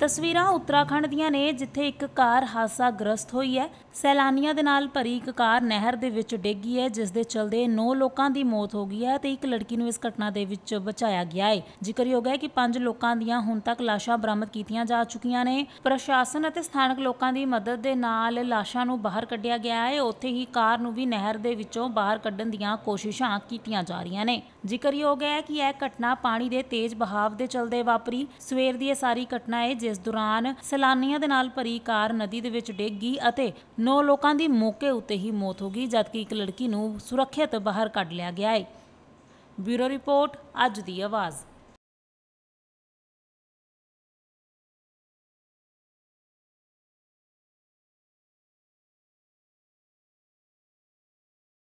ਤਸਵੀਰਾਂ ਉੱਤਰਾਖੰਡ ਦੀਆਂ ਨੇ ਜਿੱਥੇ ਇੱਕ ਕਾਰ ਹਾਦਸਾ ਗ੍ਰਸਤ ਹੋਈ ਹੈ ਸੈਲਾਨੀਆਂ ਦੇ ਨਾਲ ਭਰੀ ਇੱਕ ਕਾਰ ਨਹਿਰ ਦੇ ਵਿੱਚ ਡਿੱਗੀ ਹੈ ਜਿਸ ਦੇ ਚਲਦੇ 9 ਲੋਕਾਂ ਦੀ ਮੌਤ ਹੋ ਗਈ ਹੈ ਤੇ ਇੱਕ ਲੜਕੀ ਨੂੰ ਇਸ ਘਟਨਾ ਦੇ ਵਿੱਚ ਬਚਾਇਆ ਗਿਆ ਹੈ ਜ਼ਿਕਰਯੋਗ ਹੈ ਕਿ 5 ਲੋਕਾਂ ਦੀਆਂ ਹੁਣ ਤੱਕ ਲਾਸ਼ਾਂ ਬਰਾਮਦ ਕੀਤੀਆਂ ਜਾ ਚੁੱਕੀਆਂ ਨੇ ਪ੍ਰਸ਼ਾਸਨ ਅਤੇ ਸਥਾਨਕ ਲੋਕਾਂ ਦੀ ਮਦਦ ਦੇ ਨਾਲ ਲਾਸ਼ਾਂ ਨੂੰ ਬਾਹਰ ਕੱਢਿਆ ਗਿਆ ਹੈ ਉੱਥੇ ਹੀ ਕਾਰ ਨੂੰ ਵੀ ਨਹਿਰ ਦੇ ਵਿੱਚੋਂ ਬਾਹਰ ਕੱਢਣ ਦੀਆਂ ਕੋਸ਼ਿਸ਼ਾਂ ਕੀਤੀਆਂ ਜਾ ਰਹੀਆਂ ਨੇ ਜ਼ਿਕਰਯੋਗ ਹੈ ਕਿ ਇਹ ਘਟਨਾ ਪਾਣੀ ਦੇ ਤੇਜ਼ ਬਹਾਵ ਦੇ ਚਲਦੇ ਵਾਪਰੀ ਸਵੇਰ ਦੀ ਇਹ ਸਾਰੀ ਘਟਨਾ ਹੈ ਜਿਸ ਦੌਰਾਨ ਸੈਲਾਨੀਆਂ ਦੇ ਨਾਲ ਭਰੀ ਕਾਰ ਨਦੀ ਦੇ ਵਿੱਚ ਡਿੱਗ ਗਈ ਅਤੇ 9 ਲੋਕਾਂ ਦੀ ਮੌਕੇ ਉੱਤੇ ਹੀ ਮੌਤ ਹੋ ਗਈ ਜਦਕਿ ਇੱਕ ਲੜਕੀ ਨੂੰ ਸੁਰੱਖਿਅਤ ਬਾਹਰ ਕੱਢ ਲਿਆ ਗਿਆ ਹੈ ਬਿਊਰੋ ਰਿਪੋਰਟ ਅੱਜ ਦੀ ਆਵਾਜ਼